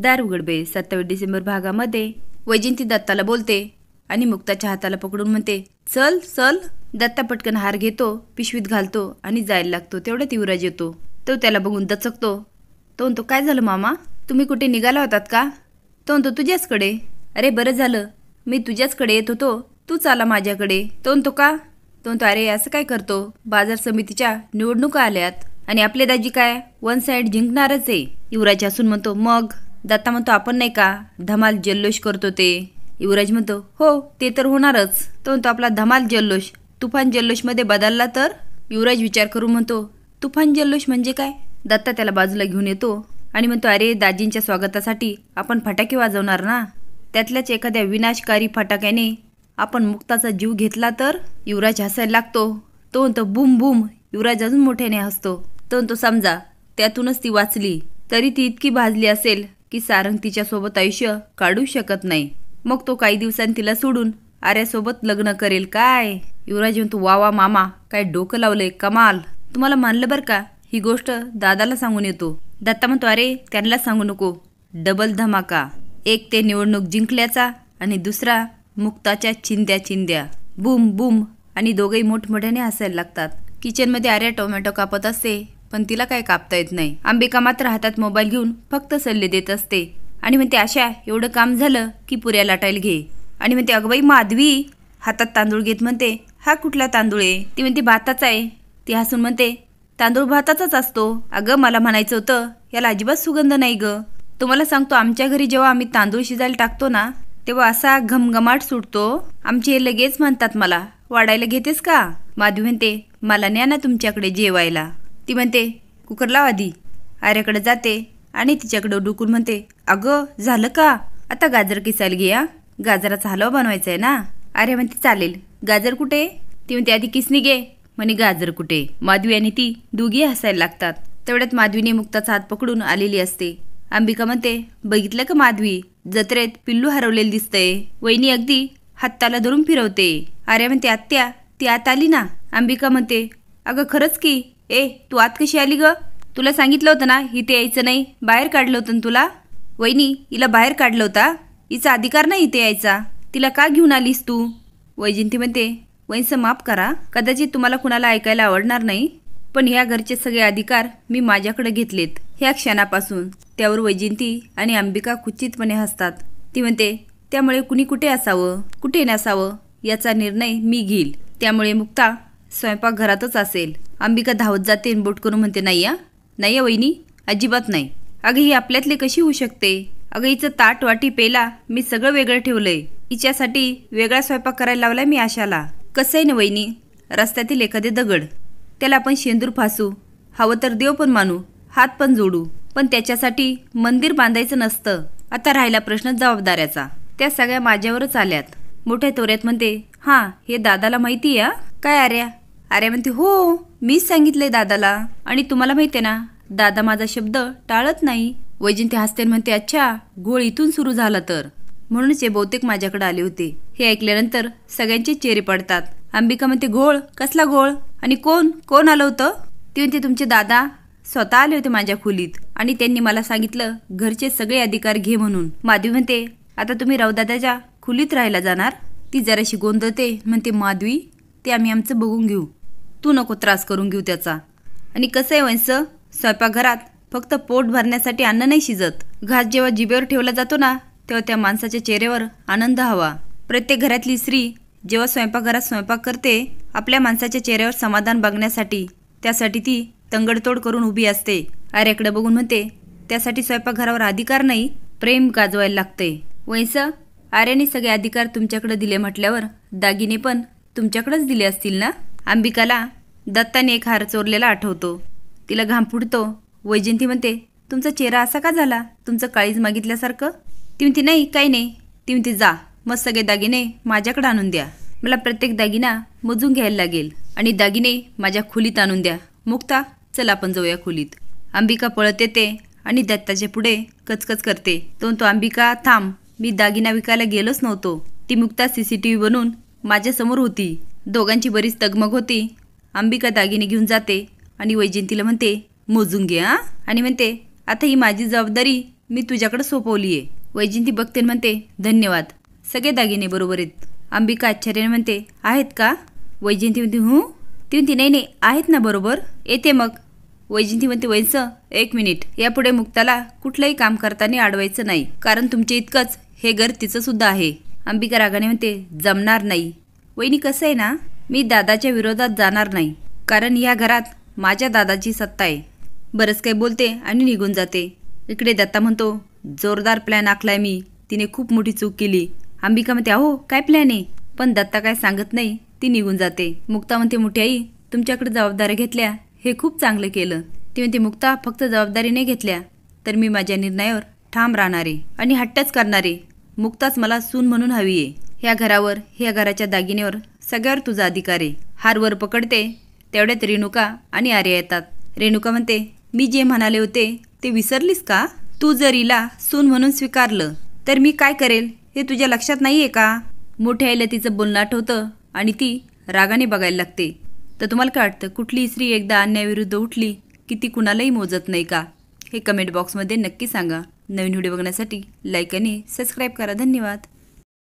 दार उघडबे सत्तावीस डिसेंबर भागामध्ये वैजंती दत्ताला बोलते आणि मुक्ताच्या हाताला पकडून म्हणते चल चल दत्ता पटकन हार घेतो पिशवीत घालतो आणि जायला लागतो तेवढा युवराज येतो तो त्याला बघून दचकतो तो म्हणतो काय झालं मामा तुम्ही कुठे निघाला होतात का तो म्हणतो तुझ्याचकडे अरे बरं झालं मी तुझ्याचकडे येत होतो तूच आला माझ्याकडे तो म्हणतो का तो म्हणतो अरे असं काय करतो बाजार समितीच्या निवडणुका आल्यात आणि आपले दाजी काय वन साईड जिंकणारच आहे युवराज असून म्हणतो मग दत्ता म्हणतो आपण नाही का धमाल जल्लोष करतो ते युवराज म्हणतो हो ते तर होणारच तो म्हणतो आपला धमाल जल्लोष तुफान जल्लोषमध्ये बदलला तर युवराज विचार करून म्हणतो तुफान जल्लोष म्हणजे काय दत्ता त्याला बाजूला घेऊन येतो आणि म्हणतो अरे दाजींच्या स्वागतासाठी आपण फटाके वाजवणार ना त्यातल्याच एखाद्या विनाशकारी फटाक्याने आपण मुक्ताचा जीव घेतला तर युवराज हसायला लागतो तो म्हणतो बुम बुम युवराज अजून मोठ्याने हसतो तो म्हणतो समजा त्यातूनच ती वाचली तरी ती इतकी भाजली असेल की सारंग तिच्यासोबत आयुष्य काढू शकत नाही मग तो काही दिवसांनी तिला सोडून आर्यासोबत लग्न करेल काय युवराज म्हणतो वा वा मामा काय डोकं लावलंय कमाल तुम्हाला मानलं बरं का ही गोष्ट दादाला सांगून येतो दत्ता म्हणतो अरे त्यांना सांगू नको डबल धमाका एक ते निवडणूक जिंकल्याचा आणि दुसरा मुक्ताच्या चिंद्या चिंद्या बूम बूम आणि दोघेही मोठमोठ्याने हसायला लागतात किचनमध्ये आर्या टोमॅटो कापत असते पण तिला काय कापता येत नाही अंबिका मात्र हातात मोबाईल घेऊन फक्त सल्ले देत असते आणि म्हणते अशा एवढं काम झालं की पुऱ्या लाटायला घे आणि म्हणते अगबाई माधवी हातात तांदूळ घेत म्हणते हा कुठला तांदूळ आहे ती म्हणते भाताचा आहे ती हसून म्हणते तांदूळ भाताचाच असतो अगं मला म्हणायचं होतं याला अजिबात सुगंध नाही ग तुम्हाला सांगतो आमच्या घरी जेव्हा आम्ही तांदूळ शिजायला टाकतो ना तेव्हा असा घमघमाट सुटतो आमचे लगेच म्हणतात मला वाढायला घेतेस का माधवी म्हणते मला न्या ना तुमच्याकडे जेवायला ती म्हणते कुकर लाव आधी आर्याकडे जाते आणि तिच्याकडे डुकून म्हणते अगं झालं का आता गाजर किसायला घे गाजराचा हलवा बनवायचा आहे ना आर्या म्हणते चालेल गाजर कुठे ती म्हणते आधी किसनी घे म्हणे गाजर कुठे माधवी आणि ती दोघी हसायला लागतात तेवढ्यात माधवीने मुक्ताचा हात पकडून आलेली असते अंबिका म्हणते बघितलं का माधवी जत्रेत पिल्लू हरवलेले दिसतंय वहिनी अगदी हाताला धरून फिरवते आर्या म्हणते आत्या ती आत आली ना अंबिका म्हणते अगं खरंच की ए तू आत कशी आली ग तुला सांगितलं होतं ना इथे यायचं नाही बाहेर काढलं होतं तुला वहिनी हिला बाहेर काढलं होता हिचा अधिकार नाही इथे यायचा तिला का घेऊन आलीस तू वैजंती म्हणते वैंस माफ करा कदाचित तुम्हाला कुणाला ऐकायला आवडणार नाही पण ह्या घरचे सगळे अधिकार मी माझ्याकडे घेतलेत ह्या क्षणापासून त्यावर वैजयंती आणि अंबिका कुचितपणे हसतात ती म्हणते त्यामुळे कुणी कुठे असावं कुठे नसावं याचा निर्णय मी घेईल त्यामुळे मुक्ता स्वयंपाक घरातच असेल अंबिका धावत जाते बोट करून म्हणते नाही या नाही या वहिनी अजिबात नाही अगं ही आपल्यातली कशी होऊ शकते अगं हिचं ताट वाटी पेला मी सगळं वेगळं ठेवलंय हिच्यासाठी वेगळा स्वयंपाक करायला लावलाय मी आशाला कसं आहे ना वहिनी रस्त्यातील एखादे दगड त्याला आपण शेंदूर फासू हवं तर देव पण मानू हात पण जोडू पण त्याच्यासाठी मंदिर बांधायचं नसतं आता राहिला प्रश्न जबाबदाऱ्याचा त्या सगळ्या माझ्यावरच आल्यात मोठ्या तोऱ्यात म्हणते हां हे दादाला माहिती आहे काय आर्या अरे म्हणते हो मीच सांगितलंय दादाला आणि तुम्हाला माहिती ना दादा माझा शब्द टाळत नाही वैजंती हसते म्हणते अच्छा घोळ इथून सुरू झाला तर म्हणूनच हे बहुतेक माझ्याकडे आले होते हे ऐकल्यानंतर सगळ्यांचे चेहरे पडतात अंबिका म्हणते घोळ कसला घोळ आणि कोण कोण आलं होतं ते म्हणते तुमचे दादा स्वतः आले होते माझ्या खोलीत आणि त्यांनी मला सांगितलं घरचे सगळे अधिकार घे म्हणून माधवी म्हणते आता तुम्ही रावदादाच्या खोलीत राहायला जाणार ती जराशी गोंधळते म्हणते माधवी ते आम्ही आमचं बघून घेऊ तू नको त्रास करून घेऊ त्याचा आणि कसं आहे वैंस स्वयंपाकघरात फक्त पोट भरण्यासाठी अन्न नाही शिजत घास जेव्हा जिबेवर ठेवला जातो ना तेव्हा त्या माणसाच्या चेहऱ्यावर आनंद हवा प्रत्येक घरातली स्त्री जेव्हा स्वयंपाकघरात स्वयंपाक करते आपल्या माणसाच्या चेहऱ्यावर समाधान बघण्यासाठी त्यासाठी ती तंगडतोड करून उभी असते आर्याकडे बघून म्हणते त्यासाठी स्वयंपाकघरावर अधिकार नाही प्रेम गाजवायला लागते वैंस आर्याने सगळे अधिकार तुमच्याकडे दिले म्हटल्यावर दागिने पण तुमच्याकडेच दिले असतील ना अंबिकाला दत्ताने एक हार चोरलेला आठवतो तिला घाम फुटतो वैजयंती म्हणते तुमचा चेहरा असा का झाला तुमचं काळीज मागितल्यासारखं ती नाही काही नाही ती जा मग सगळे दागिने माझ्याकडे आणून द्या मला प्रत्येक दागिना मोजून घ्यायला लागेल आणि दागिने माझ्या खोलीत आणून द्या मुक्ता चल आपण जाऊया खोलीत अंबिका पळत येते आणि दत्ताच्या पुढे कचकच करते तो तो अंबिका थांब मी दागिना विकायला गेलोच नव्हतो ती Mukta C C T V बनून माझ्यासमोर होती दोघांची बरीच तगमग होती अंबिका दागिने घेऊन जाते आणि वैजयंतीला म्हणते मोजून घे आ आणि म्हणते आता ही माझी जबाबदारी मी तुझ्याकडे सोपवली आहे वैजयंती बघते म्हणते धन्यवाद सगळे दागिने बरोबर आहेत अंबिका आश्चर्याने म्हणते आहेत का वैजयंती म्हणते हू ती म्हणते नाही नाही आहेत ना बरोबर येते मग वैजयंती म्हणते वैस एक मिनिट यापुढे मुक्ताला कुठलंही काम करताना अडवायचं नाही कारण तुमचे इतकंच हे घर तिचं सुद्धा आहे अंबिका रागाने म्हणते जमणार नाही वहिनी कसं आहे ना मी दादाच्या विरोधात जाणार नाही कारण या घरात माझ्या दादाची सत्ता आहे बरंच काही बोलते आणि निघून जाते इकडे दत्ता म्हणतो जोरदार प्लॅन आखलाय मी तिने खूप मोठी चूक केली अंबिका म्हणते अहो काय प्लॅन आहे पण दत्ता काय सांगत नाही ती निघून जाते मुक्ता म्हणते मोठी आई तुमच्याकडे जबाबदाऱ्या घेतल्या हे खूप चांगलं केलं ती म्हणते मुक्ता फक्त जबाबदारी नाही घेतल्या तर मी माझ्या निर्णयावर ठाम राहणारे आणि हट्टच करणारे मुक्ताच मला सून म्हणून हवी आहे ह्या घरावर ह्या घराच्या दागिन्यावर सगळ्यावर तुझा अधिकार आहे हारवर पकडते तेवढ्यात रेणुका आणि आर्या येतात रेणुका म्हणते मी जे म्हणाले होते ते विसरलीस का तू जर हिला सून म्हणून स्वीकारलं तर मी काय करेल हे तुझ्या लक्षात नाही आहे का मोठ्या आईला तिचं बोलणं आठवतं आणि ती रागाने बघायला लागते तर तुम्हाला काय वाटतं कुठली स्त्री एकदा अन्यायाविरुद्ध उठली की ती कुणालाही मोजत नाही का हे कमेंट बॉक्समध्ये नक्की सांगा नवीन व्हिडिओ बघण्यासाठी लाईक आणि सबस्क्राईब करा धन्यवाद